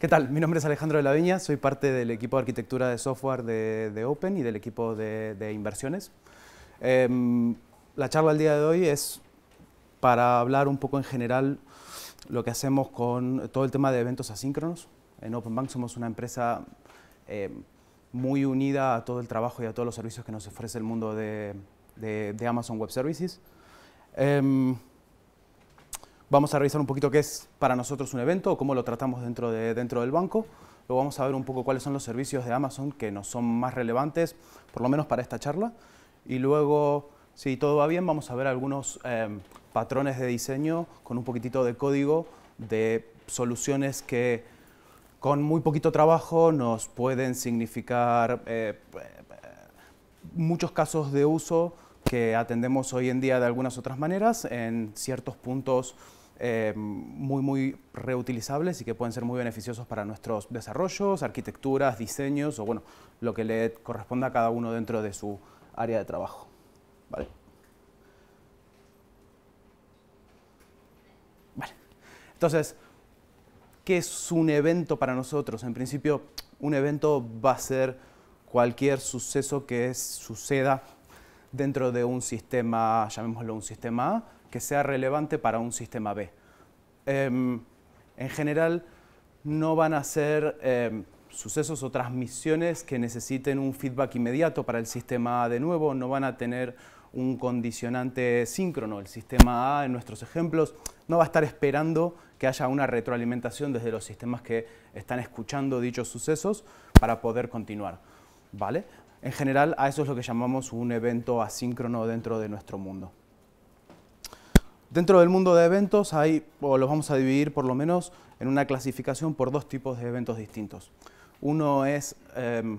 ¿Qué tal? Mi nombre es Alejandro de la Viña, soy parte del equipo de arquitectura de software de, Open y del equipo de, inversiones. Em, la charla del día de hoy es para hablar un poco en general lo que hacemos con todo el tema de eventos asíncronos. En Open Bank somos una empresa em, muy unida a todo el trabajo y a todos los servicios que nos ofrece el mundo de, Amazon Web Services. Em, Vamos a revisar un poquito qué es para nosotros un evento, o cómo lo tratamos dentro, de, dentro del banco. Luego vamos a ver un poco cuáles son los servicios de Amazon que nos son más relevantes, por lo menos para esta charla. Y luego, si todo va bien, vamos a ver algunos em, patrones de diseño con un poquitito de código de soluciones que con muy poquito trabajo nos pueden significar eh, muchos casos de uso que atendemos hoy en día de algunas otras maneras en ciertos puntos eh, muy, muy reutilizables y que pueden ser muy beneficiosos para nuestros desarrollos, arquitecturas, diseños o, bueno, lo que le corresponda a cada uno dentro de su área de trabajo. ¿Vale? Entonces, ¿qué es un evento para nosotros? En principio, un evento va a ser cualquier suceso que suceda dentro de un sistema, llamémoslo un sistema A, que sea relevante para un sistema B. Em, en general, no van a ser em, sucesos o transmisiones que necesiten un feedback inmediato para el sistema A de nuevo, no van a tener un condicionante síncrono. El sistema A, en nuestros ejemplos, no va a estar esperando que haya una retroalimentación desde los sistemas que están escuchando dichos sucesos para poder continuar. ¿Vale? En general, a eso es lo que llamamos un evento asíncrono dentro de nuestro mundo. Dentro del mundo de eventos hay, o los vamos a dividir por lo menos en una clasificación por dos tipos de eventos distintos. Uno es em,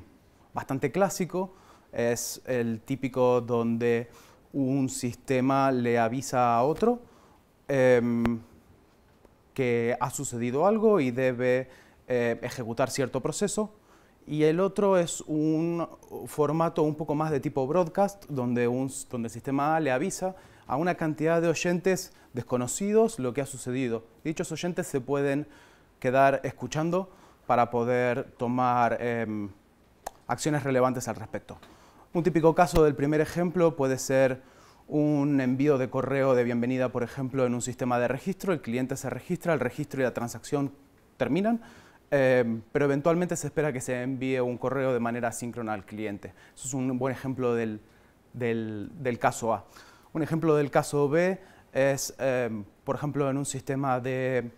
bastante clásico, es el típico donde un sistema le avisa a otro em, que ha sucedido algo y debe eh, ejecutar cierto proceso y el otro es un formato un poco más de tipo broadcast, donde, un, donde el sistema A le avisa a una cantidad de oyentes desconocidos lo que ha sucedido. Dichos oyentes se pueden quedar escuchando para poder tomar em, acciones relevantes al respecto. Un típico caso del primer ejemplo puede ser un envío de correo de bienvenida, por ejemplo, en un sistema de registro. El cliente se registra, el registro y la transacción terminan. Em, pero eventualmente se espera que se envíe un correo de manera asíncrona al cliente. Eso es un buen ejemplo del, caso A. Un ejemplo del caso B es, em, por ejemplo, en un sistema de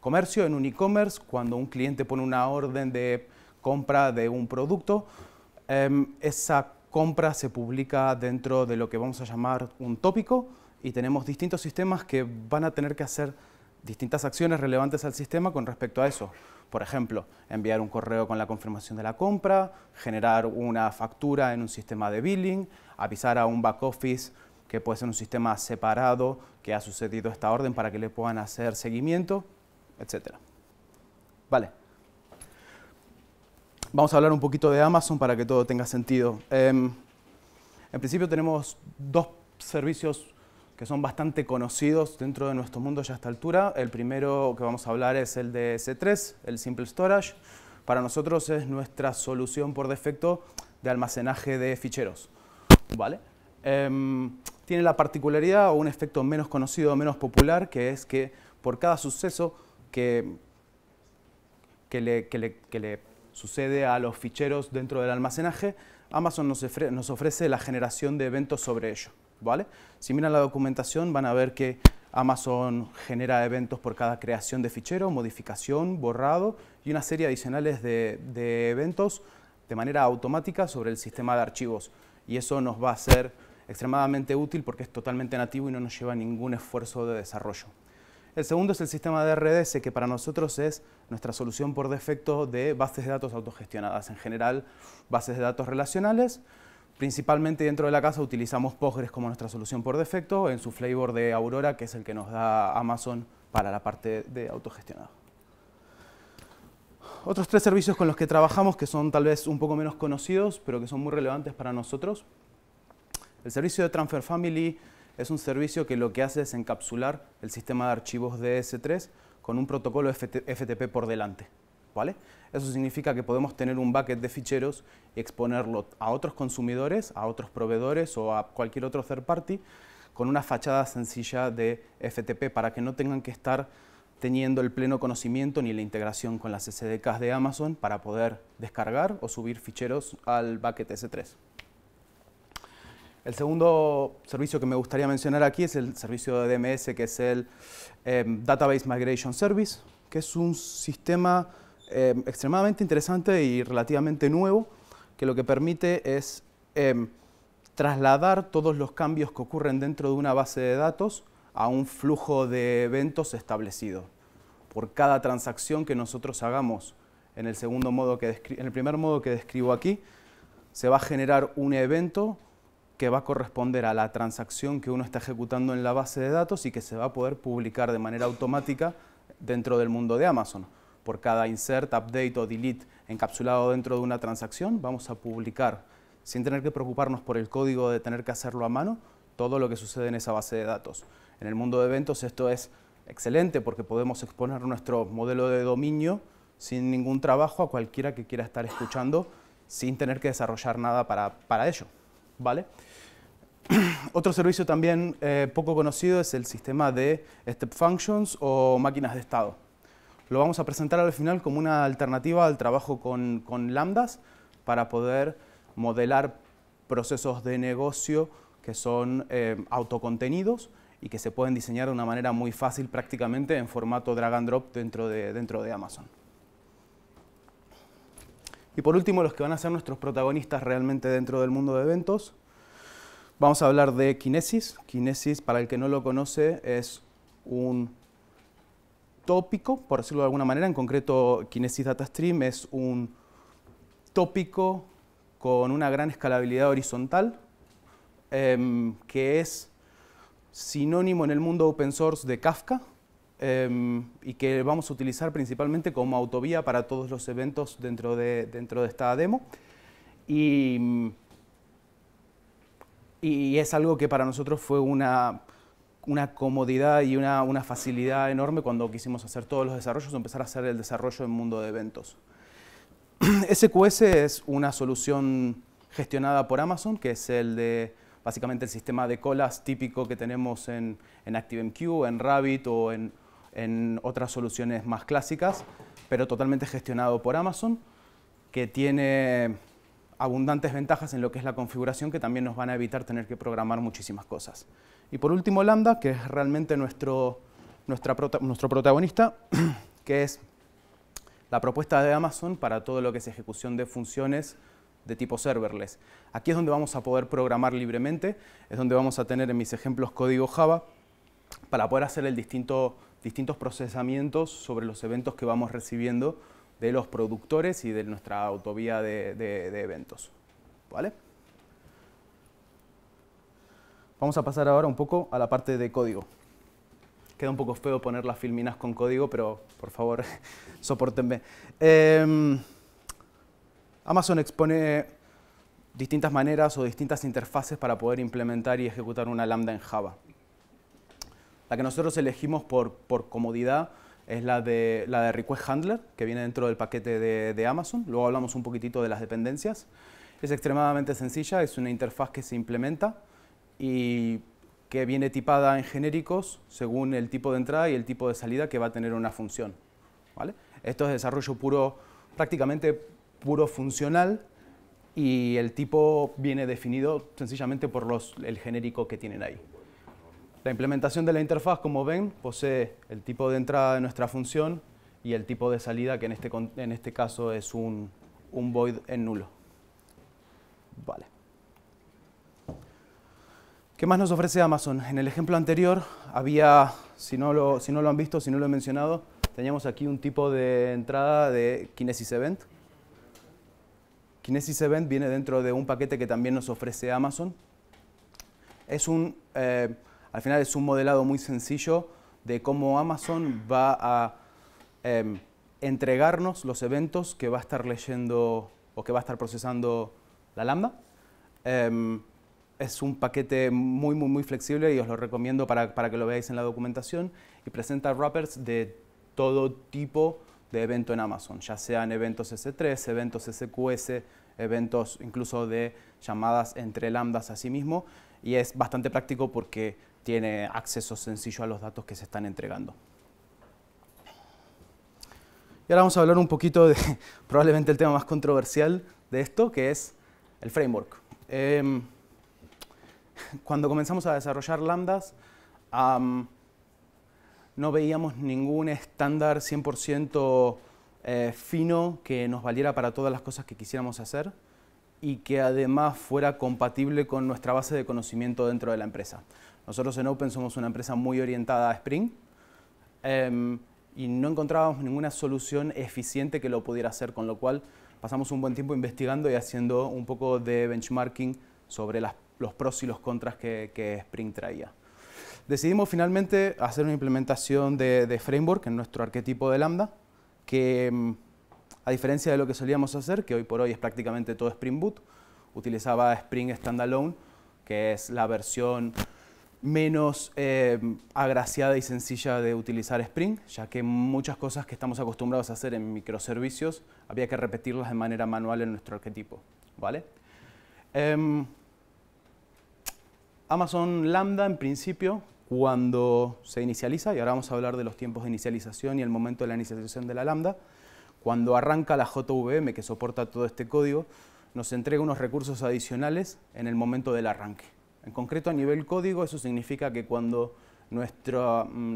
comercio, en un e-commerce, cuando un cliente pone una orden de compra de un producto, em, esa compra se publica dentro de lo que vamos a llamar un tópico y tenemos distintos sistemas que van a tener que hacer distintas acciones relevantes al sistema con respecto a eso. Por ejemplo, enviar un correo con la confirmación de la compra, generar una factura en un sistema de billing, avisar a un back office que puede ser un sistema separado que ha sucedido esta orden para que le puedan hacer seguimiento, etc. Vale. Vamos a hablar un poquito de Amazon para que todo tenga sentido. Em, en principio tenemos dos servicios que son bastante conocidos dentro de nuestro mundo ya a esta altura. El primero que vamos a hablar es el de s 3 el Simple Storage. Para nosotros es nuestra solución por defecto de almacenaje de ficheros. ¿Vale? Em, tiene la particularidad o un efecto menos conocido, menos popular, que es que por cada suceso que, que, le, que, le, que le sucede a los ficheros dentro del almacenaje, Amazon nos ofrece la generación de eventos sobre ello. Si miran la documentación van a ver que Amazon genera eventos por cada creación de fichero, modificación, borrado y una serie adicionales de, de eventos de manera automática sobre el sistema de archivos. Y eso nos va a ser extremadamente útil porque es totalmente nativo y no nos lleva ningún esfuerzo de desarrollo. El segundo es el sistema de RDS, que para nosotros es nuestra solución por defecto de bases de datos autogestionadas, en general bases de datos relacionales, Principalmente dentro de la casa utilizamos Postgres como nuestra solución por defecto en su flavor de Aurora, que es el que nos da Amazon para la parte de autogestionado. Otros tres servicios con los que trabajamos, que son tal vez un poco menos conocidos, pero que son muy relevantes para nosotros. El servicio de Transfer Family es un servicio que lo que hace es encapsular el sistema de archivos de S3 con un protocolo FTP por delante. Eso significa que podemos tener un bucket de ficheros y exponerlo a otros consumidores, a otros proveedores o a cualquier otro third party con una fachada sencilla de FTP para que no tengan que estar teniendo el pleno conocimiento ni la integración con las SDKs de Amazon para poder descargar o subir ficheros al bucket S3. El segundo servicio que me gustaría mencionar aquí es el servicio de DMS, que es el eh, Database Migration Service, que es un sistema Em, extremadamente interesante y relativamente nuevo, que lo que permite es em, trasladar todos los cambios que ocurren dentro de una base de datos a un flujo de eventos establecido. Por cada transacción que nosotros hagamos en el, segundo modo que en el primer modo que describo aquí, se va a generar un evento que va a corresponder a la transacción que uno está ejecutando en la base de datos y que se va a poder publicar de manera automática dentro del mundo de Amazon. Por cada insert, update o delete encapsulado dentro de una transacción, vamos a publicar, sin tener que preocuparnos por el código de tener que hacerlo a mano, todo lo que sucede en esa base de datos. En el mundo de eventos esto es excelente porque podemos exponer nuestro modelo de dominio sin ningún trabajo a cualquiera que quiera estar escuchando sin tener que desarrollar nada para, ello. ¿vale? Otro servicio también eh, poco conocido es el sistema de Step Functions o máquinas de estado lo vamos a presentar al final como una alternativa al trabajo con, lambdas para poder modelar procesos de negocio que son eh, autocontenidos y que se pueden diseñar de una manera muy fácil prácticamente en formato drag and drop dentro de, dentro de Amazon. Y por último, los que van a ser nuestros protagonistas realmente dentro del mundo de eventos. Vamos a hablar de Kinesis. Kinesis, para el que no lo conoce, es un tópico, por decirlo de alguna manera, en concreto Kinesis Data Stream es un tópico con una gran escalabilidad horizontal, em, que es sinónimo en el mundo open source de Kafka em, y que vamos a utilizar principalmente como autovía para todos los eventos dentro de, dentro de esta demo. y es algo que para nosotros fue una una comodidad y una, una, facilidad enorme cuando quisimos hacer todos los desarrollos, empezar a hacer el desarrollo en mundo de eventos. SQS es una solución gestionada por Amazon, que es el de básicamente el sistema de colas típico que tenemos en, en ActiveMQ, en Rabbit o en, en otras soluciones más clásicas, pero totalmente gestionado por Amazon, que tiene abundantes ventajas en lo que es la configuración que también nos van a evitar tener que programar muchísimas cosas. Y por último, Lambda, que es realmente nuestro, nuestra nuestro protagonista, que es la propuesta de Amazon para todo lo que es ejecución de funciones de tipo serverless. Aquí es donde vamos a poder programar libremente, es donde vamos a tener en mis ejemplos código Java para poder hacer el distinto, distintos procesamientos sobre los eventos que vamos recibiendo de los productores y de nuestra autovía de, eventos. ¿Vale? Vamos a pasar ahora un poco a la parte de código. Queda un poco feo poner las filminas con código, pero por favor, soportenme. Em, Amazon expone distintas maneras o distintas interfaces para poder implementar y ejecutar una lambda en Java. La que nosotros elegimos por comodidad es la de, la de Request Handler, que viene dentro del paquete de, Amazon. Luego hablamos un poquitito de las dependencias. Es extremadamente sencilla, es una interfaz que se implementa y que viene tipada en genéricos según el tipo de entrada y el tipo de salida que va a tener una función. ¿vale? Esto es desarrollo puro, prácticamente puro funcional y el tipo viene definido sencillamente por los, el genérico que tienen ahí. La implementación de la interfaz, como ven, posee el tipo de entrada de nuestra función y el tipo de salida, que en este, en este caso es un, void en nulo. Vale. ¿Qué más nos ofrece Amazon? En el ejemplo anterior había, si no, lo, si no lo han visto, si no lo he mencionado, teníamos aquí un tipo de entrada de Kinesis Event. Kinesis Event viene dentro de un paquete que también nos ofrece Amazon. Es un, eh, al final es un modelado muy sencillo de cómo Amazon va a em, entregarnos los eventos que va a estar leyendo o que va a estar procesando la Lambda. Em, es un paquete muy, muy, muy flexible y os lo recomiendo para, para que lo veáis en la documentación y presenta wrappers de todo tipo de evento en Amazon, ya sean eventos S3, eventos SQS, eventos incluso de llamadas entre lambdas a sí mismo y es bastante práctico porque tiene acceso sencillo a los datos que se están entregando. Y ahora vamos a hablar un poquito de probablemente el tema más controversial de esto, que es el framework. Em, cuando comenzamos a desarrollar lambdas, no veíamos ningún estándar 100% eh, fino que nos valiera para todas las cosas que quisiéramos hacer y que además fuera compatible con nuestra base de conocimiento dentro de la empresa. Nosotros en Open somos una empresa muy orientada a Spring em, y no encontrábamos ninguna solución eficiente que lo pudiera hacer, con lo cual pasamos un buen tiempo investigando y haciendo un poco de benchmarking sobre los pros y los contras que, Spring traía. Decidimos finalmente hacer una implementación de, de framework en nuestro arquetipo de Lambda, que em, a diferencia de lo que solíamos hacer, que hoy por hoy es prácticamente todo Spring Boot, utilizaba Spring Standalone, que es la versión menos eh, agraciada y sencilla de utilizar Spring, ya que muchas cosas que estamos acostumbrados a hacer en microservicios había que repetirlas de manera manual en nuestro arquetipo. ¿vale? Em, Amazon Lambda, en principio, cuando se inicializa, y ahora vamos a hablar de los tiempos de inicialización y el momento de la inicialización de la Lambda, cuando arranca la JVM que soporta todo este código, nos entrega unos recursos adicionales en el momento del arranque. En concreto, a nivel código, eso significa que cuando mm,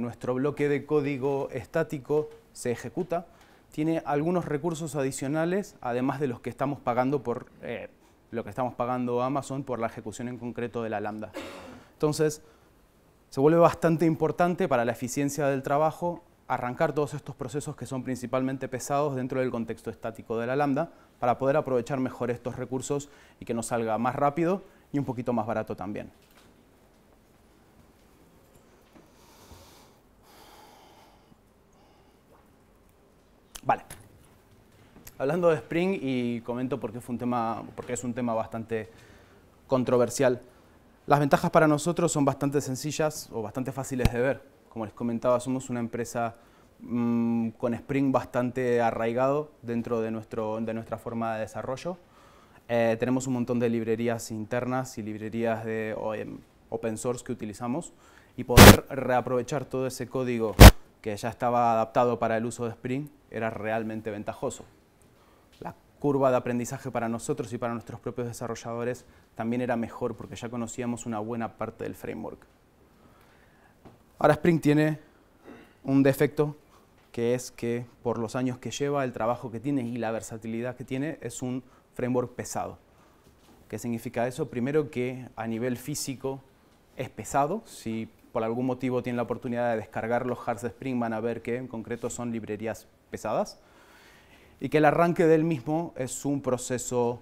nuestro, bloque de código estático se ejecuta, tiene algunos recursos adicionales, además de los que estamos pagando por eh, lo que estamos pagando Amazon por la ejecución en concreto de la lambda. Entonces, se vuelve bastante importante para la eficiencia del trabajo arrancar todos estos procesos que son principalmente pesados dentro del contexto estático de la lambda para poder aprovechar mejor estos recursos y que nos salga más rápido y un poquito más barato también. Vale. Hablando de Spring y comento porque, fue un tema, porque es un tema bastante controversial. Las ventajas para nosotros son bastante sencillas o bastante fáciles de ver. Como les comentaba, somos una empresa mm, con Spring bastante arraigado dentro de, de nuestra forma de desarrollo. Eh, tenemos un montón de librerías internas y librerías de eh, open source que utilizamos y poder reaprovechar todo ese código que ya estaba adaptado para el uso de Spring era realmente ventajoso. La curva de aprendizaje para nosotros y para nuestros propios desarrolladores también era mejor porque ya conocíamos una buena parte del framework. Ahora Spring tiene un defecto que es que por los años que lleva, el trabajo que tiene y la versatilidad que tiene, es un framework pesado. ¿Qué significa eso? Primero que a nivel físico es pesado. Si por algún motivo tienen la oportunidad de descargar los hard Spring, van a ver que en concreto son librerías pesadas. Y que el arranque del mismo es un proceso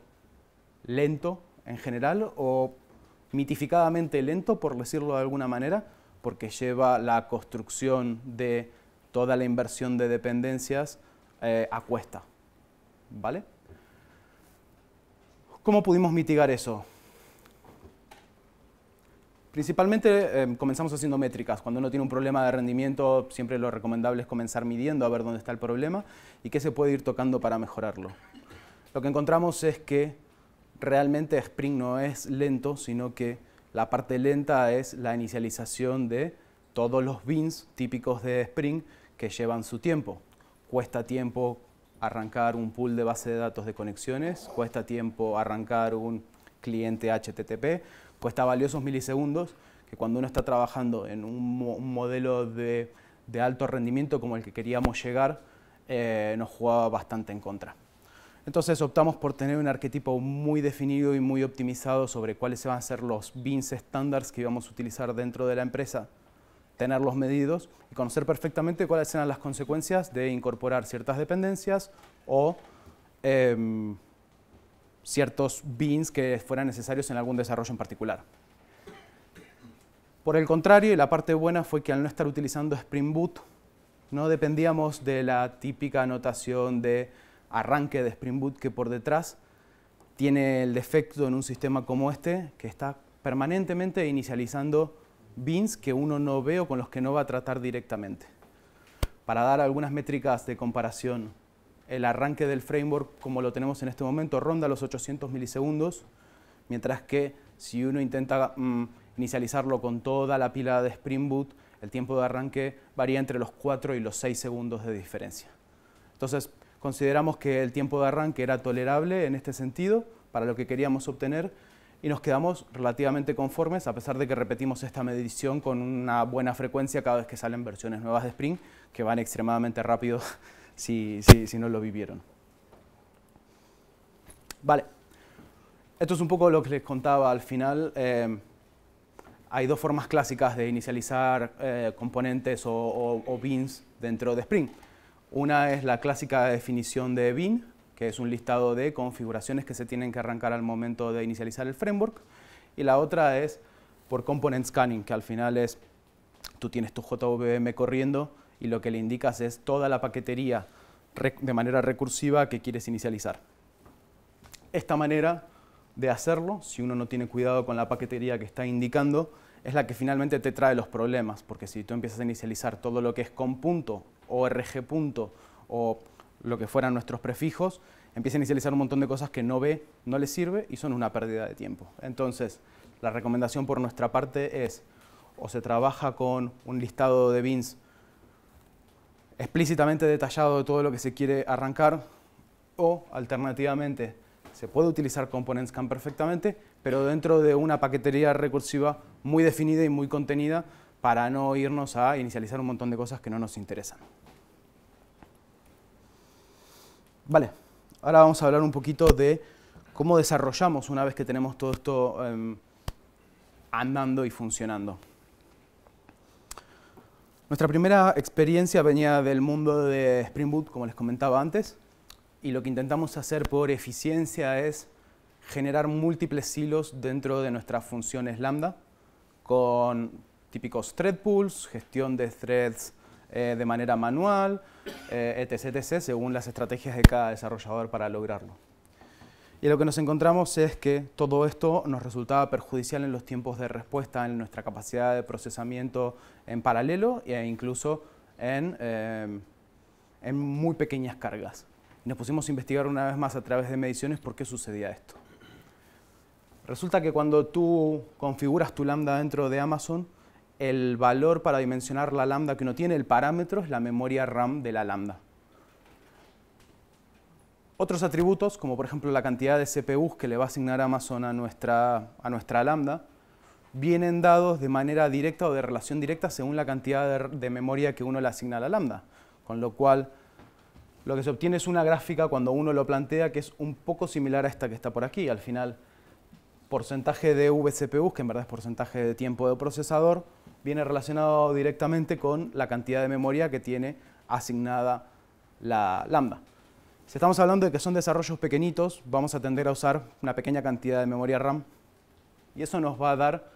lento en general o mitificadamente lento, por decirlo de alguna manera, porque lleva la construcción de toda la inversión de dependencias eh, a cuesta. ¿Vale? ¿Cómo pudimos mitigar eso? Principalmente em, comenzamos haciendo métricas. Cuando uno tiene un problema de rendimiento, siempre lo recomendable es comenzar midiendo a ver dónde está el problema y qué se puede ir tocando para mejorarlo. Lo que encontramos es que realmente Spring no es lento, sino que la parte lenta es la inicialización de todos los bins típicos de Spring que llevan su tiempo. Cuesta tiempo, arrancar un pool de base de datos de conexiones, cuesta tiempo arrancar un cliente HTTP, cuesta valiosos milisegundos, que cuando uno está trabajando en un, modelo de, alto rendimiento como el que queríamos llegar, eh, nos jugaba bastante en contra. Entonces optamos por tener un arquetipo muy definido y muy optimizado sobre cuáles se van a ser los bins estándares que íbamos a utilizar dentro de la empresa los medidos y conocer perfectamente cuáles eran las consecuencias de incorporar ciertas dependencias o em, ciertos bins que fueran necesarios en algún desarrollo en particular. Por el contrario, la parte buena fue que al no estar utilizando Spring Boot, no dependíamos de la típica anotación de arranque de Spring Boot que por detrás tiene el defecto en un sistema como este, que está permanentemente inicializando bins que uno no ve o con los que no va a tratar directamente. Para dar algunas métricas de comparación, el arranque del framework, como lo tenemos en este momento, ronda los 800 milisegundos, mientras que si uno intenta mm, inicializarlo con toda la pila de Spring Boot, el tiempo de arranque varía entre los 4 y los 6 segundos de diferencia. Entonces, consideramos que el tiempo de arranque era tolerable en este sentido para lo que queríamos obtener y nos quedamos relativamente conformes, a pesar de que repetimos esta medición con una buena frecuencia cada vez que salen versiones nuevas de Spring, que van extremadamente rápido si, no lo vivieron. Vale, esto es un poco lo que les contaba al final. Eh, hay dos formas clásicas de inicializar eh, componentes o, bins dentro de Spring. Una es la clásica definición de bin que es un listado de configuraciones que se tienen que arrancar al momento de inicializar el framework. Y la otra es por component scanning, que al final es, tú tienes tu JVM corriendo y lo que le indicas es toda la paquetería de manera recursiva que quieres inicializar. Esta manera de hacerlo, si uno no tiene cuidado con la paquetería que está indicando, es la que finalmente te trae los problemas, porque si tú empiezas a inicializar todo lo que es con punto, rg o lo que fueran nuestros prefijos, empieza a inicializar un montón de cosas que no ve, no le sirve y son una pérdida de tiempo. Entonces, la recomendación por nuestra parte es o se trabaja con un listado de bins explícitamente detallado de todo lo que se quiere arrancar o alternativamente se puede utilizar Components perfectamente, pero dentro de una paquetería recursiva muy definida y muy contenida para no irnos a inicializar un montón de cosas que no nos interesan. Vale, ahora vamos a hablar un poquito de cómo desarrollamos una vez que tenemos todo esto em, andando y funcionando. Nuestra primera experiencia venía del mundo de Spring Boot, como les comentaba antes, y lo que intentamos hacer por eficiencia es generar múltiples hilos dentro de nuestras funciones lambda con típicos thread pools, gestión de threads eh, de manera manual, eh, etc, según las estrategias de cada desarrollador para lograrlo. Y lo que nos encontramos es que todo esto nos resultaba perjudicial en los tiempos de respuesta, en nuestra capacidad de procesamiento en paralelo e incluso en, eh, en muy pequeñas cargas. Nos pusimos a investigar una vez más a través de mediciones por qué sucedía esto. Resulta que cuando tú configuras tu lambda dentro de Amazon, el valor para dimensionar la lambda que uno tiene, el parámetro, es la memoria RAM de la lambda. Otros atributos, como por ejemplo la cantidad de CPUs que le va a asignar Amazon a nuestra, a nuestra lambda, vienen dados de manera directa o de relación directa según la cantidad de, memoria que uno le asigna a la lambda. Con lo cual, lo que se obtiene es una gráfica cuando uno lo plantea que es un poco similar a esta que está por aquí. Al final, porcentaje de vCPUs, que en verdad es porcentaje de tiempo de procesador, viene relacionado directamente con la cantidad de memoria que tiene asignada la lambda. Si estamos hablando de que son desarrollos pequeñitos, vamos a tender a usar una pequeña cantidad de memoria RAM y eso nos va a dar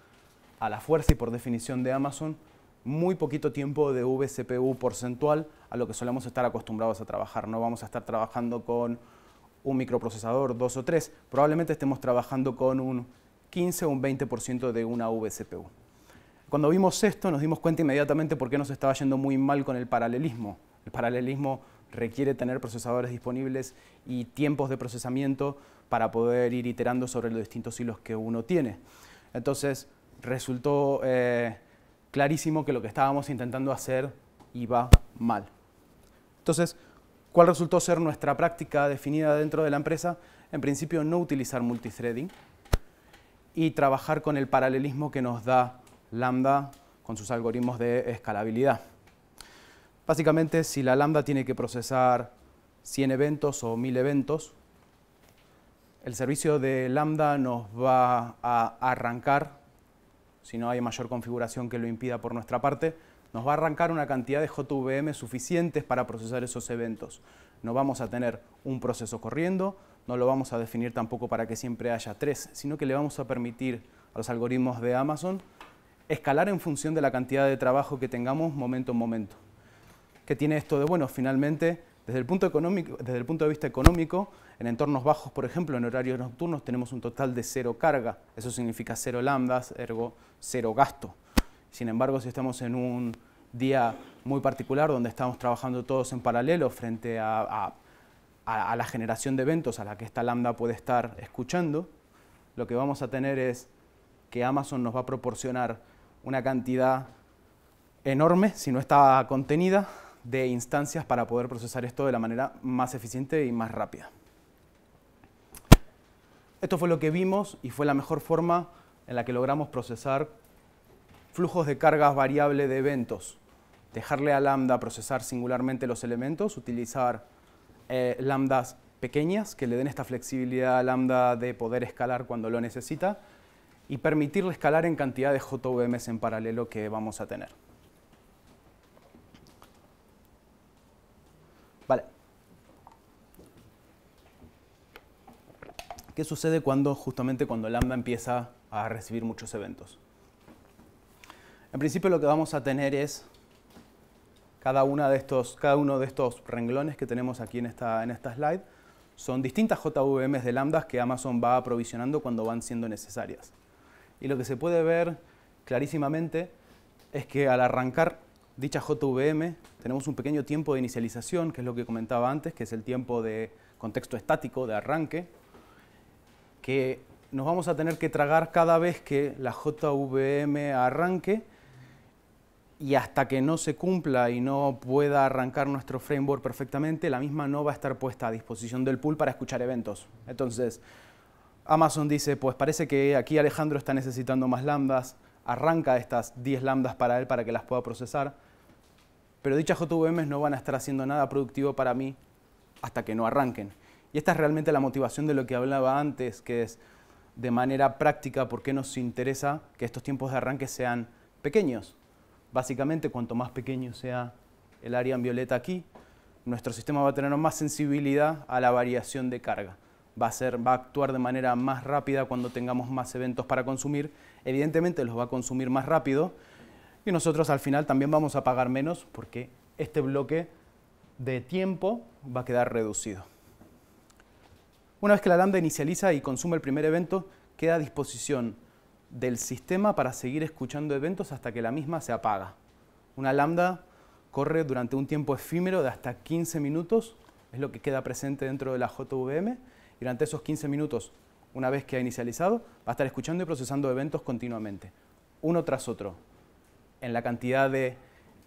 a la fuerza y por definición de Amazon muy poquito tiempo de vCPU porcentual a lo que solemos estar acostumbrados a trabajar. No vamos a estar trabajando con un microprocesador, dos o tres. Probablemente estemos trabajando con un 15 o un 20% de una vCPU. Cuando vimos esto nos dimos cuenta inmediatamente por qué nos estaba yendo muy mal con el paralelismo. El paralelismo requiere tener procesadores disponibles y tiempos de procesamiento para poder ir iterando sobre los distintos hilos que uno tiene. Entonces resultó eh, clarísimo que lo que estábamos intentando hacer iba mal. Entonces, ¿cuál resultó ser nuestra práctica definida dentro de la empresa? En principio, no utilizar multithreading y trabajar con el paralelismo que nos da lambda con sus algoritmos de escalabilidad. Básicamente, si la lambda tiene que procesar 100 eventos o 1000 eventos, el servicio de lambda nos va a arrancar, si no hay mayor configuración que lo impida por nuestra parte, nos va a arrancar una cantidad de JVM suficientes para procesar esos eventos. No vamos a tener un proceso corriendo, no lo vamos a definir tampoco para que siempre haya tres, sino que le vamos a permitir a los algoritmos de Amazon escalar en función de la cantidad de trabajo que tengamos momento a momento. ¿Qué tiene esto de bueno? Finalmente, desde el punto, económico, desde el punto de vista económico, en entornos bajos, por ejemplo, en horarios nocturnos tenemos un total de cero carga. Eso significa cero lambdas, ergo cero gasto. Sin embargo, si estamos en un día muy particular donde estamos trabajando todos en paralelo frente a, a la generación de eventos a la que esta lambda puede estar escuchando, lo que vamos a tener es que Amazon nos va a proporcionar una cantidad enorme, si no está contenida, de instancias para poder procesar esto de la manera más eficiente y más rápida. Esto fue lo que vimos y fue la mejor forma en la que logramos procesar flujos de cargas variable de eventos. Dejarle a lambda procesar singularmente los elementos, utilizar eh, lambdas pequeñas que le den esta flexibilidad a lambda de poder escalar cuando lo necesita y permitirle escalar en cantidad de JVMs en paralelo que vamos a tener. Vale. ¿Qué sucede cuando justamente cuando Lambda empieza a recibir muchos eventos? En principio lo que vamos a tener es cada, de estos, cada uno de estos renglones que tenemos aquí en esta, en esta slide son distintas JVMs de lambdas que Amazon va aprovisionando cuando van siendo necesarias y lo que se puede ver clarísimamente es que al arrancar dicha JVM tenemos un pequeño tiempo de inicialización, que es lo que comentaba antes, que es el tiempo de contexto estático, de arranque, que nos vamos a tener que tragar cada vez que la JVM arranque y hasta que no se cumpla y no pueda arrancar nuestro framework perfectamente, la misma no va a estar puesta a disposición del pool para escuchar eventos. Entonces, Amazon dice, pues parece que aquí Alejandro está necesitando más lambdas, arranca estas 10 lambdas para él para que las pueda procesar, pero dichas JVMs no van a estar haciendo nada productivo para mí hasta que no arranquen. Y esta es realmente la motivación de lo que hablaba antes, que es de manera práctica por qué nos interesa que estos tiempos de arranque sean pequeños. Básicamente, cuanto más pequeño sea el área en violeta aquí, nuestro sistema va a tener más sensibilidad a la variación de carga va a, actuar de manera más rápida cuando tengamos más eventos para consumir. Evidentemente los va a consumir más rápido y nosotros al final también vamos a pagar menos porque este bloque de tiempo va a quedar reducido. Una vez que la lambda inicializa y consume el primer evento, queda a disposición del sistema para seguir escuchando eventos hasta que la misma se apaga. Una lambda corre durante un tiempo efímero de hasta 15 minutos, es lo que queda presente dentro de la JVM, durante esos 15 minutos, una vez que ha inicializado, va a estar escuchando y procesando eventos continuamente, uno tras otro, en la cantidad de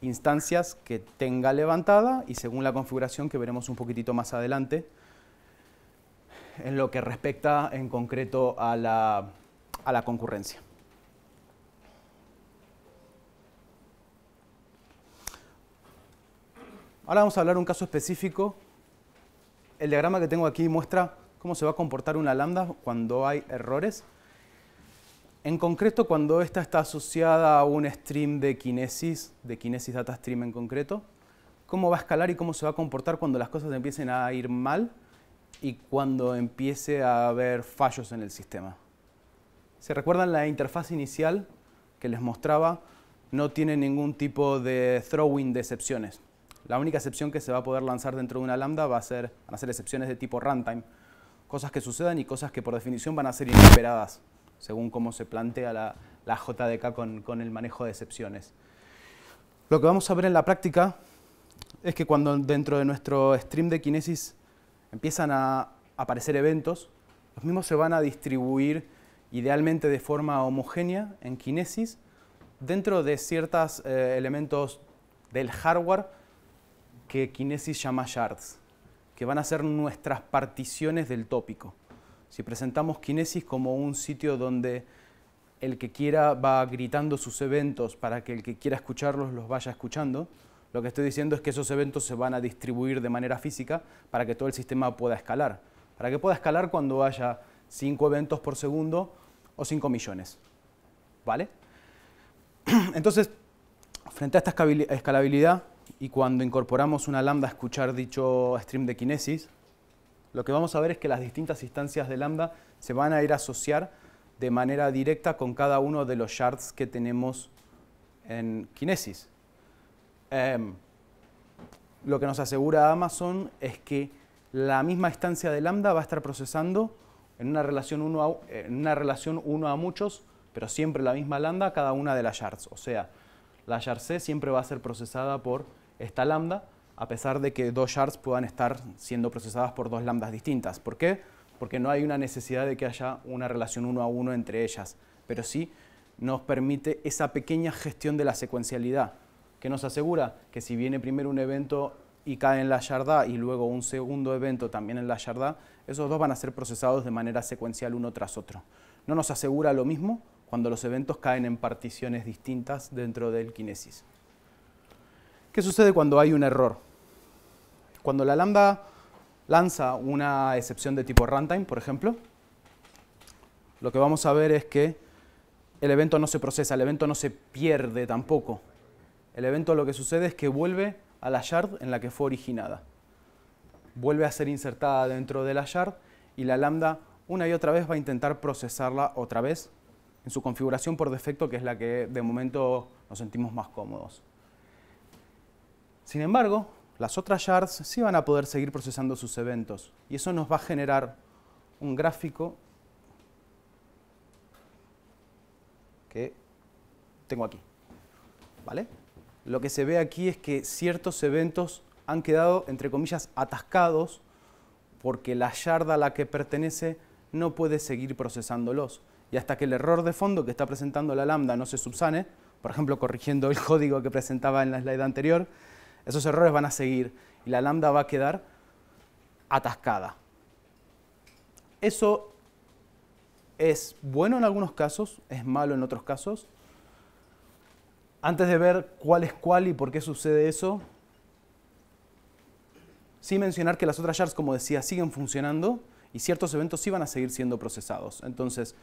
instancias que tenga levantada y según la configuración que veremos un poquitito más adelante, en lo que respecta en concreto a la, a la concurrencia. Ahora vamos a hablar un caso específico. El diagrama que tengo aquí muestra cómo se va a comportar una lambda cuando hay errores. En concreto, cuando esta está asociada a un stream de Kinesis, de Kinesis Data Stream en concreto, cómo va a escalar y cómo se va a comportar cuando las cosas empiecen a ir mal y cuando empiece a haber fallos en el sistema. ¿Se recuerdan la interfaz inicial que les mostraba? No tiene ningún tipo de throwing de excepciones. La única excepción que se va a poder lanzar dentro de una lambda va a ser, hacer excepciones de tipo runtime, cosas que sucedan y cosas que por definición van a ser inesperadas, según cómo se plantea la, JDK con, el manejo de excepciones. Lo que vamos a ver en la práctica es que cuando dentro de nuestro stream de Kinesis empiezan a aparecer eventos, los mismos se van a distribuir idealmente de forma homogénea en Kinesis dentro de ciertos eh, elementos del hardware que Kinesis llama shards que van a ser nuestras particiones del tópico. Si presentamos Kinesis como un sitio donde el que quiera va gritando sus eventos para que el que quiera escucharlos los vaya escuchando, lo que estoy diciendo es que esos eventos se van a distribuir de manera física para que todo el sistema pueda escalar. Para que pueda escalar cuando haya 5 eventos por segundo o 5 millones. ¿Vale? Entonces, frente a esta escalabilidad, y cuando incorporamos una lambda a escuchar dicho stream de kinesis, lo que vamos a ver es que las distintas instancias de lambda se van a ir a asociar de manera directa con cada uno de los shards que tenemos en kinesis. Em, lo que nos asegura Amazon es que la misma instancia de lambda va a estar procesando en una relación uno a, una relación uno a muchos, pero siempre la misma lambda cada una de las shards. O sea, la shard C siempre va a ser procesada por esta lambda, a pesar de que dos shards puedan estar siendo procesadas por dos lambdas distintas. ¿Por qué? Porque no hay una necesidad de que haya una relación uno a uno entre ellas, pero sí nos permite esa pequeña gestión de la secuencialidad, que nos asegura que si viene primero un evento y cae en la shard y luego un segundo evento también en la shard esos dos van a ser procesados de manera secuencial uno tras otro. No nos asegura lo mismo cuando los eventos caen en particiones distintas dentro del Kinesis. ¿Qué sucede cuando hay un error? Cuando la lambda lanza una excepción de tipo runtime, por ejemplo, lo que vamos a ver es que el evento no se procesa, el evento no se pierde tampoco. El evento lo que sucede es que vuelve a la shard en la que fue originada. Vuelve a ser insertada dentro de la shard y la lambda una y otra vez va a intentar procesarla otra vez en su configuración por defecto, que es la que de momento nos sentimos más cómodos. Sin embargo, las otras shards sí van a poder seguir procesando sus eventos y eso nos va a generar un gráfico que tengo aquí. ¿Vale? Lo que se ve aquí es que ciertos eventos han quedado, entre comillas, atascados porque la yarda a la que pertenece no puede seguir procesándolos. Y hasta que el error de fondo que está presentando la lambda no se subsane, por ejemplo, corrigiendo el código que presentaba en la slide anterior, esos errores van a seguir y la lambda va a quedar atascada. Eso es bueno en algunos casos, es malo en otros casos. Antes de ver cuál es cuál y por qué sucede eso, sí mencionar que las otras shards, como decía, siguen funcionando y ciertos eventos sí van a seguir siendo procesados. Entonces,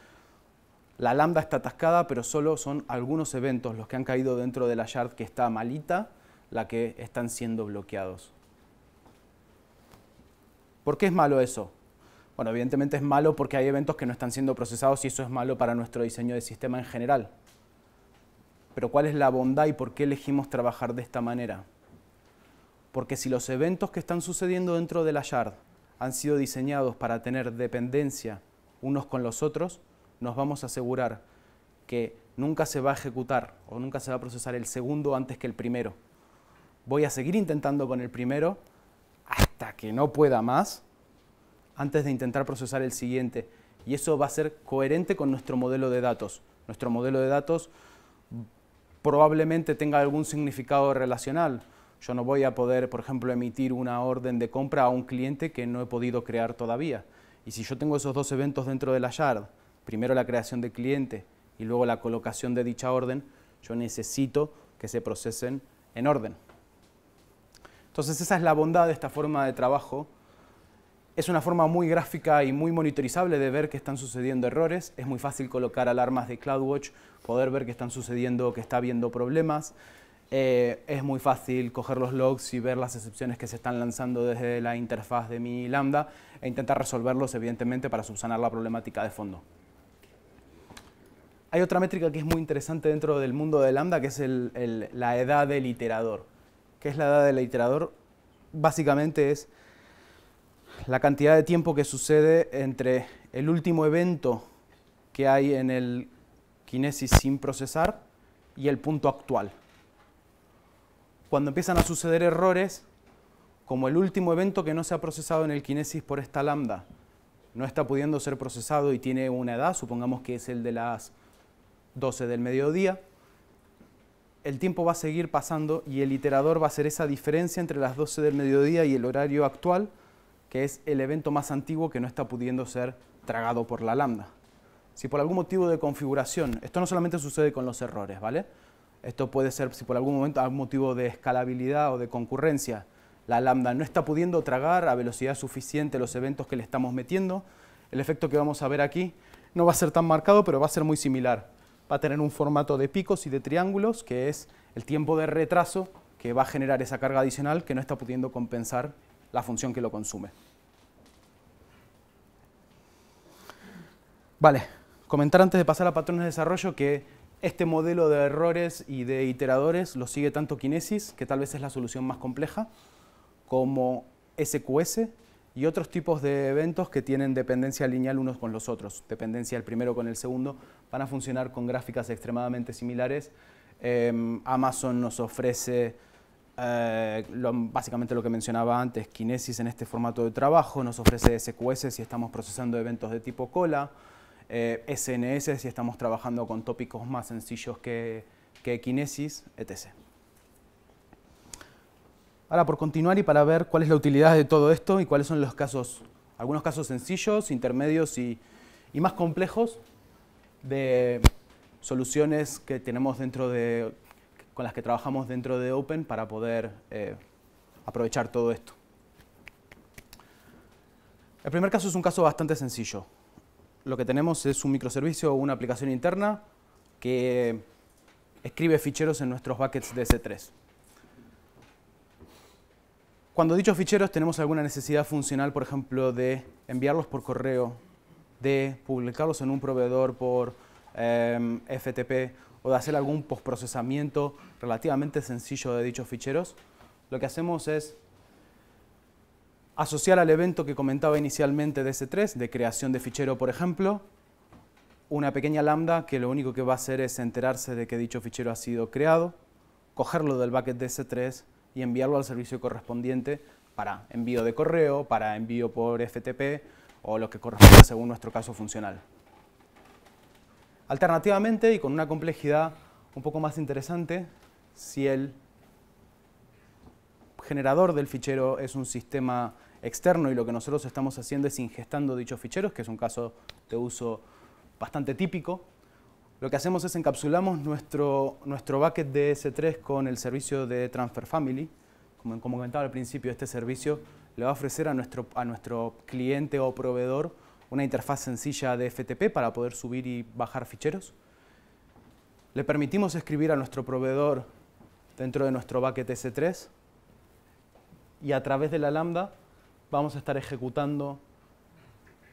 la lambda está atascada, pero solo son algunos eventos los que han caído dentro de la shard que está malita la que están siendo bloqueados. ¿Por qué es malo eso? Bueno, evidentemente es malo porque hay eventos que no están siendo procesados y eso es malo para nuestro diseño de sistema en general. Pero ¿cuál es la bondad y por qué elegimos trabajar de esta manera? Porque si los eventos que están sucediendo dentro de la yard han sido diseñados para tener dependencia unos con los otros, nos vamos a asegurar que nunca se va a ejecutar o nunca se va a procesar el segundo antes que el primero voy a seguir intentando con el primero hasta que no pueda más, antes de intentar procesar el siguiente. Y eso va a ser coherente con nuestro modelo de datos. Nuestro modelo de datos probablemente tenga algún significado relacional. Yo no voy a poder, por ejemplo, emitir una orden de compra a un cliente que no he podido crear todavía. Y si yo tengo esos dos eventos dentro de la shard, primero la creación de cliente y luego la colocación de dicha orden, yo necesito que se procesen en orden. Entonces esa es la bondad de esta forma de trabajo. Es una forma muy gráfica y muy monitorizable de ver que están sucediendo errores. Es muy fácil colocar alarmas de CloudWatch, poder ver que están sucediendo, que está habiendo problemas. Eh, es muy fácil coger los logs y ver las excepciones que se están lanzando desde la interfaz de mi lambda e intentar resolverlos, evidentemente, para subsanar la problemática de fondo. Hay otra métrica que es muy interesante dentro del mundo de lambda, que es la edad del iterador que es la edad del iterador, básicamente es la cantidad de tiempo que sucede entre el último evento que hay en el kinesis sin procesar y el punto actual. Cuando empiezan a suceder errores, como el último evento que no se ha procesado en el kinesis por esta lambda, no está pudiendo ser procesado y tiene una edad, supongamos que es el de las 12 del mediodía, el tiempo va a seguir pasando y el iterador va a ser esa diferencia entre las 12 del mediodía y el horario actual, que es el evento más antiguo que no está pudiendo ser tragado por la lambda. Si por algún motivo de configuración, esto no solamente sucede con los errores, ¿vale? Esto puede ser si por algún momento algún motivo de escalabilidad o de concurrencia, la lambda no está pudiendo tragar a velocidad suficiente los eventos que le estamos metiendo, el efecto que vamos a ver aquí no va a ser tan marcado, pero va a ser muy similar va a tener un formato de picos y de triángulos, que es el tiempo de retraso que va a generar esa carga adicional que no está pudiendo compensar la función que lo consume. Vale, comentar antes de pasar a patrones de desarrollo que este modelo de errores y de iteradores lo sigue tanto Kinesis, que tal vez es la solución más compleja, como SQS, y otros tipos de eventos que tienen dependencia lineal unos con los otros, dependencia el primero con el segundo, van a funcionar con gráficas extremadamente similares. Em, Amazon nos ofrece eh, básicamente lo que mencionaba antes, Kinesis en este formato de trabajo, nos ofrece SQS si estamos procesando eventos de tipo cola, SNS eh, si estamos trabajando con tópicos más sencillos que, que Kinesis, etc. Ahora, por continuar y para ver cuál es la utilidad de todo esto y cuáles son los casos, algunos casos sencillos, intermedios y, más complejos de soluciones que tenemos dentro de, con las que trabajamos dentro de Open para poder eh, aprovechar todo esto. El primer caso es un caso bastante sencillo. Lo que tenemos es un microservicio o una aplicación interna que escribe ficheros en nuestros buckets de s 3 cuando dichos ficheros tenemos alguna necesidad funcional, por ejemplo, de enviarlos por correo, de publicarlos en un proveedor por em, FTP o de hacer algún postprocesamiento relativamente sencillo de dichos ficheros, lo que hacemos es asociar al evento que comentaba inicialmente de S3, de creación de fichero, por ejemplo, una pequeña lambda que lo único que va a hacer es enterarse de que dicho fichero ha sido creado, cogerlo del bucket de S3 y enviarlo al servicio correspondiente para envío de correo, para envío por FTP o lo que corresponda según nuestro caso funcional. Alternativamente, y con una complejidad un poco más interesante, si el generador del fichero es un sistema externo y lo que nosotros estamos haciendo es ingestando dichos ficheros, que es un caso de uso bastante típico lo que hacemos es encapsulamos nuestro, nuestro bucket de S3 con el servicio de Transfer Family. Como, comentaba al principio, este servicio le va a ofrecer a nuestro, a nuestro cliente o proveedor una interfaz sencilla de FTP para poder subir y bajar ficheros. Le permitimos escribir a nuestro proveedor dentro de nuestro bucket S3 y a través de la lambda vamos a estar ejecutando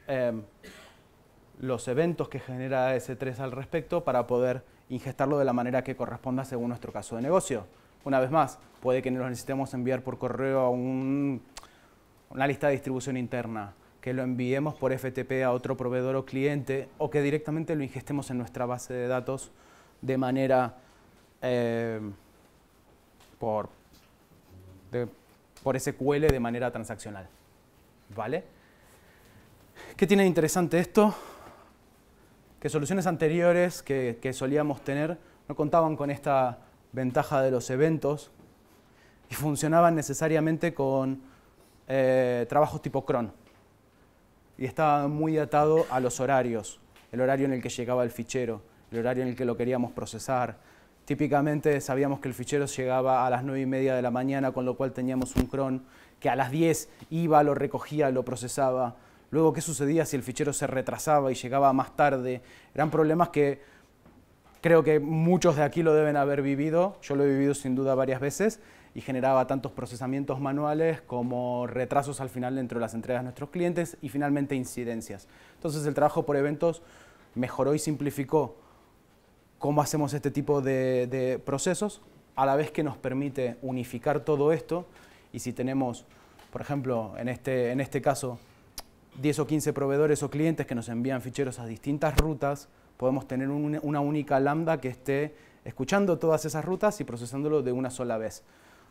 eh, los eventos que genera ese 3 al respecto para poder ingestarlo de la manera que corresponda según nuestro caso de negocio. Una vez más, puede que nos necesitemos enviar por correo a un, una lista de distribución interna, que lo enviemos por FTP a otro proveedor o cliente, o que directamente lo ingestemos en nuestra base de datos de manera eh, por, de, por SQL de manera transaccional. ¿Vale? ¿Qué tiene de interesante esto? que soluciones anteriores que, solíamos tener no contaban con esta ventaja de los eventos y funcionaban necesariamente con eh, trabajos tipo cron y estaba muy atado a los horarios, el horario en el que llegaba el fichero, el horario en el que lo queríamos procesar. Típicamente sabíamos que el fichero llegaba a las 9 y media de la mañana, con lo cual teníamos un cron que a las 10 iba, lo recogía, lo procesaba. Luego, ¿qué sucedía si el fichero se retrasaba y llegaba más tarde? Eran problemas que creo que muchos de aquí lo deben haber vivido. Yo lo he vivido sin duda varias veces y generaba tantos procesamientos manuales como retrasos al final dentro de las entregas de nuestros clientes y finalmente incidencias. Entonces el trabajo por eventos mejoró y simplificó cómo hacemos este tipo de, procesos, a la vez que nos permite unificar todo esto y si tenemos, por ejemplo, en este, en este caso, 10 o 15 proveedores o clientes que nos envían ficheros a distintas rutas, podemos tener una única lambda que esté escuchando todas esas rutas y procesándolo de una sola vez.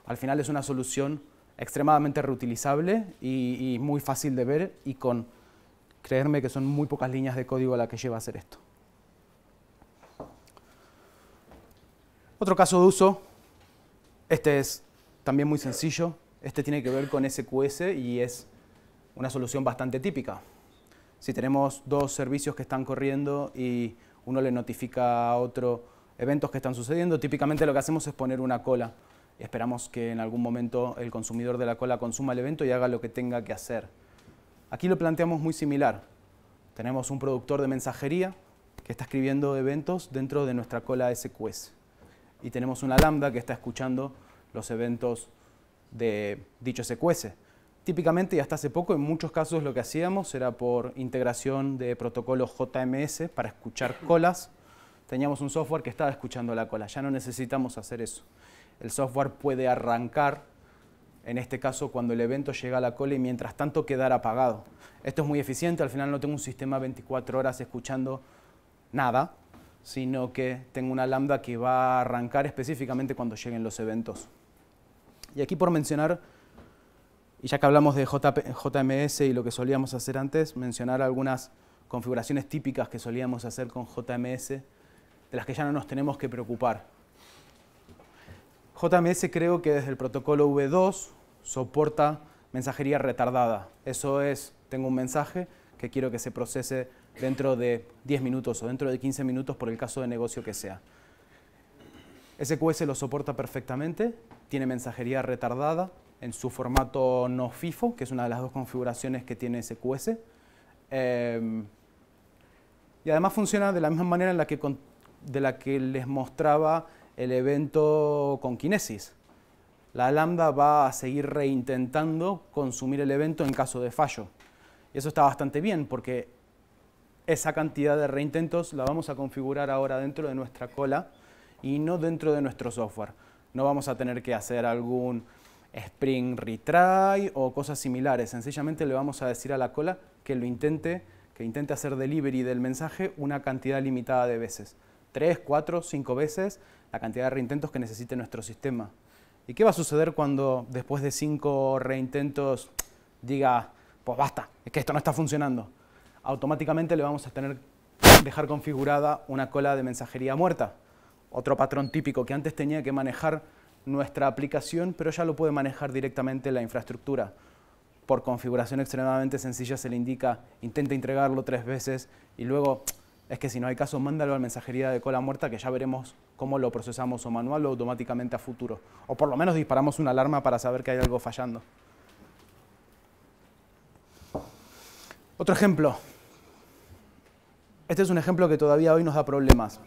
Al final es una solución extremadamente reutilizable y, muy fácil de ver y con, creerme que son muy pocas líneas de código a la que lleva a hacer esto. Otro caso de uso, este es también muy sencillo, este tiene que ver con SQS y es una solución bastante típica. Si tenemos dos servicios que están corriendo y uno le notifica a otro eventos que están sucediendo, típicamente lo que hacemos es poner una cola. y Esperamos que en algún momento el consumidor de la cola consuma el evento y haga lo que tenga que hacer. Aquí lo planteamos muy similar. Tenemos un productor de mensajería que está escribiendo eventos dentro de nuestra cola SQS. Y tenemos una lambda que está escuchando los eventos de dicho SQS. Típicamente y hasta hace poco, en muchos casos lo que hacíamos era por integración de protocolos JMS para escuchar colas. Teníamos un software que estaba escuchando la cola, ya no necesitamos hacer eso. El software puede arrancar, en este caso cuando el evento llega a la cola y mientras tanto quedar apagado. Esto es muy eficiente, al final no tengo un sistema 24 horas escuchando nada, sino que tengo una lambda que va a arrancar específicamente cuando lleguen los eventos. Y aquí por mencionar y ya que hablamos de JMS y lo que solíamos hacer antes, mencionar algunas configuraciones típicas que solíamos hacer con JMS, de las que ya no nos tenemos que preocupar. JMS creo que desde el protocolo V2 soporta mensajería retardada. Eso es, tengo un mensaje que quiero que se procese dentro de 10 minutos o dentro de 15 minutos por el caso de negocio que sea. SQS lo soporta perfectamente, tiene mensajería retardada, en su formato no FIFO, que es una de las dos configuraciones que tiene SQS. Em, y además funciona de la misma manera en la que de la que les mostraba el evento con Kinesis. La lambda va a seguir reintentando consumir el evento en caso de fallo. Y eso está bastante bien porque esa cantidad de reintentos la vamos a configurar ahora dentro de nuestra cola y no dentro de nuestro software. No vamos a tener que hacer algún Spring Retry o cosas similares. Sencillamente le vamos a decir a la cola que lo intente, que intente hacer delivery del mensaje una cantidad limitada de veces. Tres, cuatro, cinco veces la cantidad de reintentos que necesite nuestro sistema. ¿Y qué va a suceder cuando después de cinco reintentos diga, pues basta, es que esto no está funcionando? Automáticamente le vamos a tener dejar configurada una cola de mensajería muerta. Otro patrón típico que antes tenía que manejar nuestra aplicación, pero ya lo puede manejar directamente la infraestructura. Por configuración extremadamente sencilla se le indica, intenta entregarlo tres veces y luego, es que si no hay caso, mándalo a mensajería de cola muerta que ya veremos cómo lo procesamos o manual o automáticamente a futuro. O por lo menos disparamos una alarma para saber que hay algo fallando. Otro ejemplo. Este es un ejemplo que todavía hoy nos da problemas.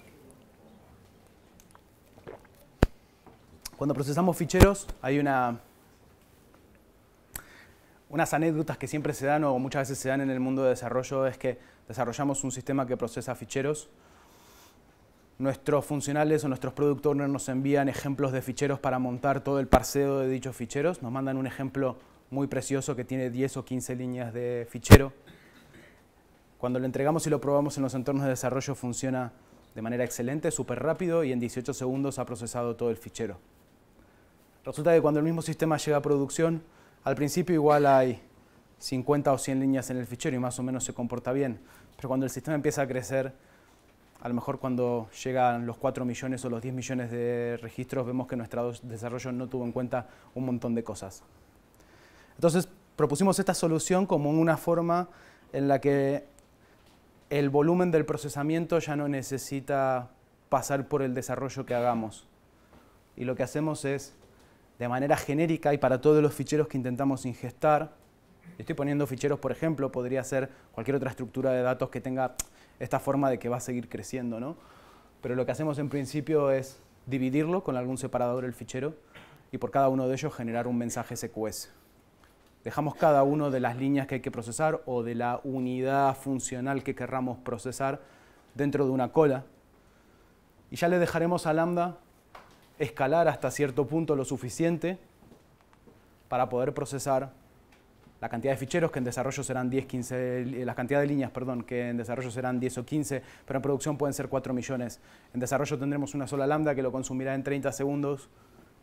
Cuando procesamos ficheros hay una, unas anécdotas que siempre se dan o muchas veces se dan en el mundo de desarrollo es que desarrollamos un sistema que procesa ficheros. Nuestros funcionales o nuestros product owners nos envían ejemplos de ficheros para montar todo el parseo de dichos ficheros. Nos mandan un ejemplo muy precioso que tiene 10 o 15 líneas de fichero. Cuando lo entregamos y lo probamos en los entornos de desarrollo funciona de manera excelente, súper rápido y en 18 segundos ha procesado todo el fichero. Resulta que cuando el mismo sistema llega a producción, al principio igual hay 50 o 100 líneas en el fichero y más o menos se comporta bien. Pero cuando el sistema empieza a crecer, a lo mejor cuando llegan los 4 millones o los 10 millones de registros, vemos que nuestro desarrollo no tuvo en cuenta un montón de cosas. Entonces, propusimos esta solución como una forma en la que el volumen del procesamiento ya no necesita pasar por el desarrollo que hagamos. Y lo que hacemos es de manera genérica y para todos los ficheros que intentamos ingestar. Estoy poniendo ficheros, por ejemplo, podría ser cualquier otra estructura de datos que tenga esta forma de que va a seguir creciendo, ¿no? Pero lo que hacemos en principio es dividirlo con algún separador el fichero y por cada uno de ellos generar un mensaje SQS. Dejamos cada uno de las líneas que hay que procesar o de la unidad funcional que querramos procesar dentro de una cola y ya le dejaremos a Lambda escalar hasta cierto punto lo suficiente para poder procesar la cantidad de ficheros que en desarrollo serán 10, eh, la cantidad de líneas, perdón, que en desarrollo serán 10 o 15, pero en producción pueden ser 4 millones. En desarrollo tendremos una sola lambda que lo consumirá en 30 segundos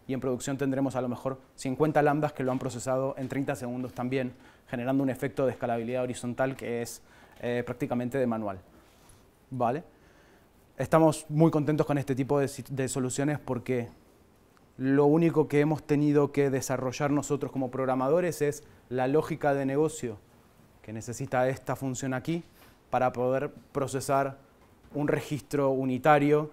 y en producción tendremos a lo mejor 50 lambdas que lo han procesado en 30 segundos también, generando un efecto de escalabilidad horizontal que es eh, prácticamente de manual. ¿Vale? Estamos muy contentos con este tipo de, soluciones porque lo único que hemos tenido que desarrollar nosotros como programadores es la lógica de negocio que necesita esta función aquí para poder procesar un registro unitario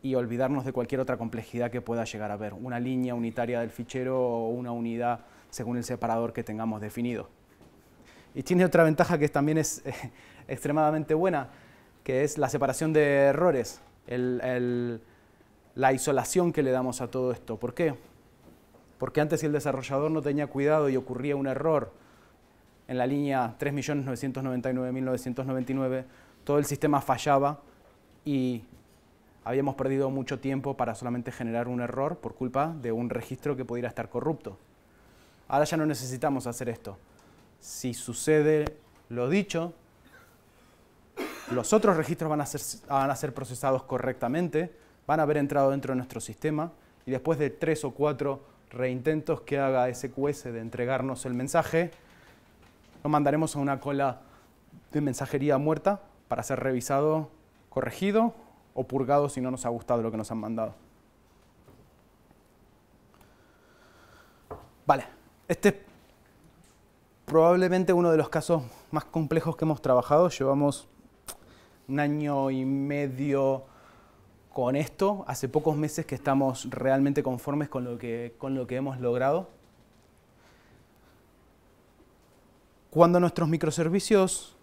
y olvidarnos de cualquier otra complejidad que pueda llegar a haber, una línea unitaria del fichero o una unidad según el separador que tengamos definido. Y tiene otra ventaja que también es eh, extremadamente buena, que es la separación de errores, la isolación que le damos a todo esto. ¿Por qué? Porque antes si el desarrollador no tenía cuidado y ocurría un error en la línea 3.999.999, todo el sistema fallaba y habíamos perdido mucho tiempo para solamente generar un error por culpa de un registro que pudiera estar corrupto. Ahora ya no necesitamos hacer esto. Si sucede lo dicho, los otros registros van a, ser, van a ser procesados correctamente, van a haber entrado dentro de nuestro sistema y después de tres o cuatro reintentos que haga SQS de entregarnos el mensaje, lo mandaremos a una cola de mensajería muerta para ser revisado, corregido o purgado si no nos ha gustado lo que nos han mandado. Vale, este es probablemente uno de los casos más complejos que hemos trabajado. Llevamos un año y medio con esto, hace pocos meses que estamos realmente conformes con lo que, con lo que hemos logrado. Cuando nuestros microservicios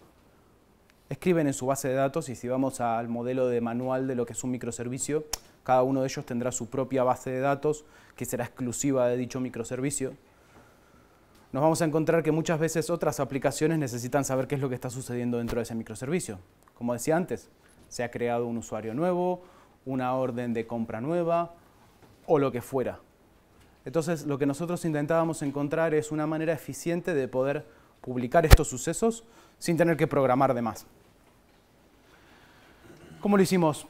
escriben en su base de datos y si vamos al modelo de manual de lo que es un microservicio, cada uno de ellos tendrá su propia base de datos que será exclusiva de dicho microservicio nos vamos a encontrar que muchas veces otras aplicaciones necesitan saber qué es lo que está sucediendo dentro de ese microservicio. Como decía antes, se ha creado un usuario nuevo, una orden de compra nueva o lo que fuera. Entonces, lo que nosotros intentábamos encontrar es una manera eficiente de poder publicar estos sucesos sin tener que programar de más. ¿Cómo lo hicimos?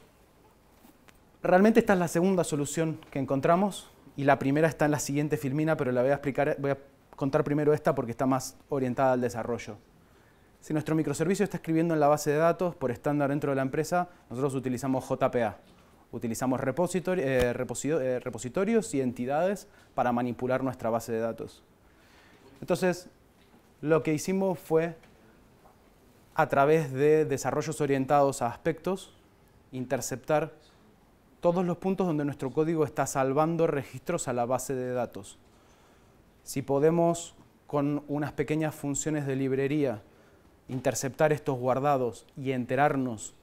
Realmente esta es la segunda solución que encontramos y la primera está en la siguiente filmina, pero la voy a explicar, voy a contar primero esta porque está más orientada al desarrollo. Si nuestro microservicio está escribiendo en la base de datos por estándar dentro de la empresa, nosotros utilizamos JPA. Utilizamos eh, eh, repositorios y entidades para manipular nuestra base de datos. Entonces, lo que hicimos fue, a través de desarrollos orientados a aspectos, interceptar todos los puntos donde nuestro código está salvando registros a la base de datos. Si podemos con unas pequeñas funciones de librería interceptar estos guardados y enterarnos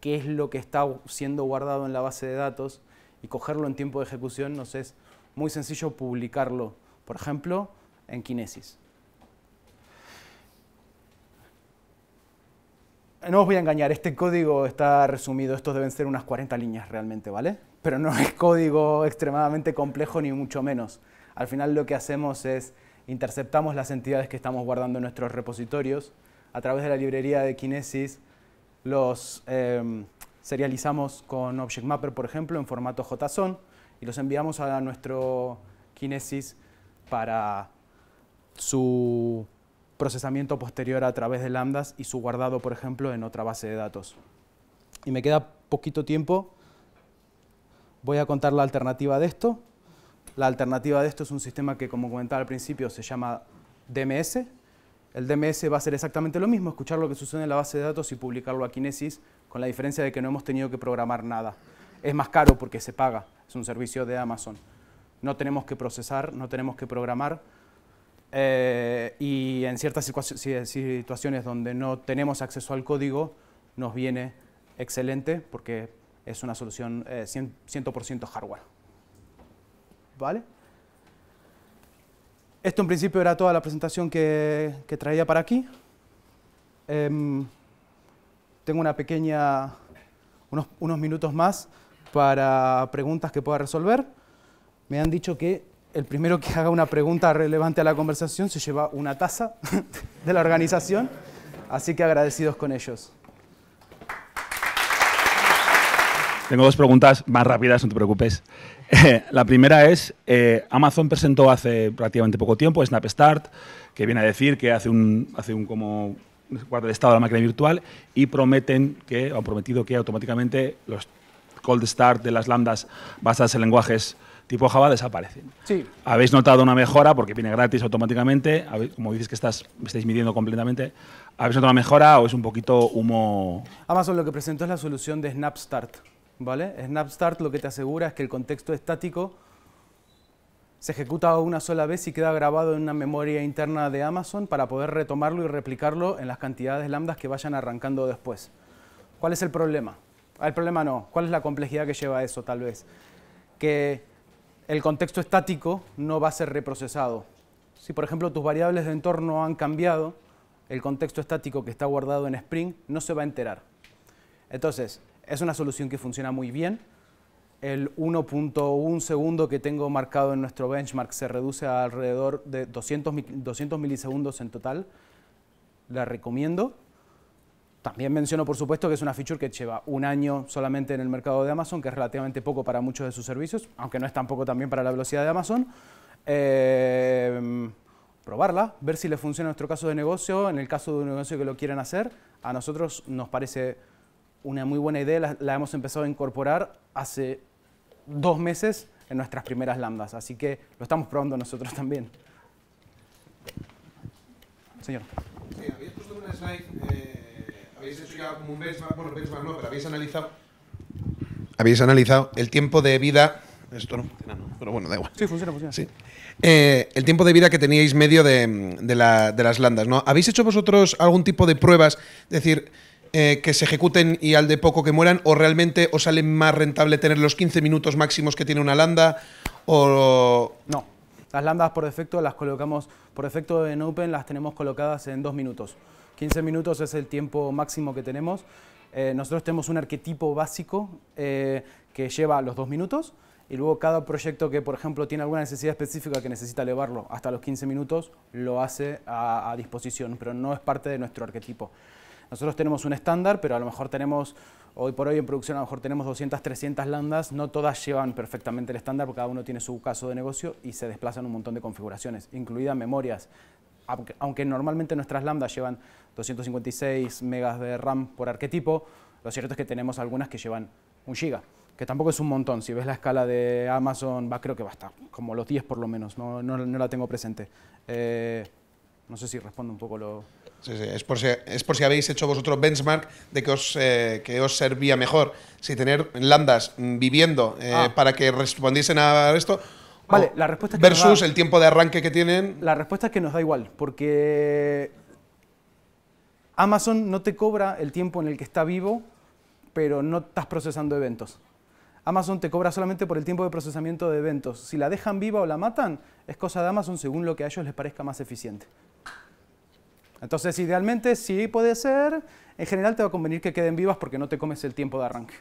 qué es lo que está siendo guardado en la base de datos y cogerlo en tiempo de ejecución, nos es muy sencillo publicarlo, por ejemplo, en Kinesis. No os voy a engañar, este código está resumido, estos deben ser unas 40 líneas realmente, ¿vale? Pero no es código extremadamente complejo ni mucho menos al final lo que hacemos es interceptamos las entidades que estamos guardando en nuestros repositorios. A través de la librería de Kinesis los em, serializamos con Object Mapper, por ejemplo, en formato JSON y los enviamos a nuestro Kinesis para su procesamiento posterior a través de lambdas y su guardado, por ejemplo, en otra base de datos. Y me queda poquito tiempo. Voy a contar la alternativa de esto. La alternativa de esto es un sistema que, como comentaba al principio, se llama DMS. El DMS va a ser exactamente lo mismo, escuchar lo que sucede en la base de datos y publicarlo a Kinesis, con la diferencia de que no hemos tenido que programar nada. Es más caro porque se paga, es un servicio de Amazon. No tenemos que procesar, no tenemos que programar. Eh, y en ciertas situaciones donde no tenemos acceso al código, nos viene excelente porque es una solución 100 eh, hardware. ¿vale? Esto en principio era toda la presentación que, traía para aquí. Em, tengo una pequeña, unos minutos más para preguntas que pueda resolver. Me han dicho que el primero que haga una pregunta relevante a la conversación se lleva una taza de la organización, así que agradecidos con ellos. Tengo dos preguntas más rápidas, no te preocupes. la primera es, eh, Amazon presentó hace prácticamente poco tiempo Snap Start, que viene a decir que hace un, hace un como de estado de la máquina virtual y prometen que, han prometido que automáticamente los cold start de las lambdas basadas en lenguajes tipo Java desaparecen. Habéis notado una mejora porque viene gratis automáticamente, como dices que estás, estáis midiendo completamente, ¿habéis notado una mejora o es un poquito humo? Amazon lo que presentó es la solución de Snap Start. ¿vale? SnapStart lo que te asegura es que el contexto estático se ejecuta una sola vez y queda grabado en una memoria interna de Amazon para poder retomarlo y replicarlo en las cantidades lambdas que vayan arrancando después. ¿Cuál es el problema? Ah, el problema no, ¿cuál es la complejidad que lleva eso tal vez? Que el contexto estático no va a ser reprocesado. Si por ejemplo tus variables de entorno han cambiado, el contexto estático que está guardado en Spring no se va a enterar. Entonces, es una solución que funciona muy bien. El 1.1 segundo que tengo marcado en nuestro benchmark se reduce a alrededor de 200, 200 milisegundos en total. La recomiendo. También menciono, por supuesto, que es una feature que lleva un año solamente en el mercado de Amazon, que es relativamente poco para muchos de sus servicios, aunque no es tampoco también para la velocidad de Amazon. Eh, probarla, ver si le funciona en nuestro caso de negocio, en el caso de un negocio que lo quieran hacer. A nosotros nos parece una muy buena idea, la, hemos empezado a incorporar hace dos meses en nuestras primeras lambdas, así que lo estamos probando nosotros también. Señor. Sí, habéis puesto slide, eh, habéis hecho ya como un no, pero habéis analizado, el tiempo de vida esto no Pero bueno, da igual. Sí, funciona, funciona. Eh, el tiempo de vida que teníais medio de, las lambdas, ¿no? ¿Habéis hecho vosotros algún tipo de pruebas? Es decir, eh, que se ejecuten y al de poco que mueran? ¿O realmente os sale más rentable tener los 15 minutos máximos que tiene una landa? ¿O... No. Las landas por defecto las colocamos, por defecto en Open las tenemos colocadas en dos minutos. 15 minutos es el tiempo máximo que tenemos. Eh, nosotros tenemos un arquetipo básico eh, que lleva los dos minutos y luego cada proyecto que, por ejemplo, tiene alguna necesidad específica que necesita elevarlo hasta los 15 minutos, lo hace a disposición, pero no es parte de nuestro arquetipo. Nosotros tenemos un estándar, pero a lo mejor tenemos, hoy por hoy en producción a lo mejor tenemos 200, 300 lambdas. no todas llevan perfectamente el estándar, porque cada uno tiene su caso de negocio y se desplazan un montón de configuraciones, incluidas memorias. Aunque normalmente nuestras lambdas llevan 256 megas de RAM por arquetipo, lo cierto es que tenemos algunas que llevan un giga que tampoco es un montón. Si ves la escala de Amazon, va, creo que va a estar como los 10 por lo menos, no, la tengo presente. Eh, no sé si respondo un poco lo... Es, por si, habéis hecho vosotros benchmark de que os, eh, que os servía mejor. Si tener landas viviendo eh, ah. para que respondiesen a esto. Vale, la respuesta Versus el tiempo de arranque que tienen. La respuesta es que nos da igual, porque Amazon no te cobra el tiempo en el que está vivo, pero no estás procesando eventos. Amazon te cobra solamente por el tiempo de procesamiento de eventos. Si la dejan viva o la matan, es cosa de Amazon según lo que a ellos les parezca más eficiente. Entonces, idealmente, sí puede ser, en general te va a convenir que queden vivas porque no te comes el tiempo de arranque.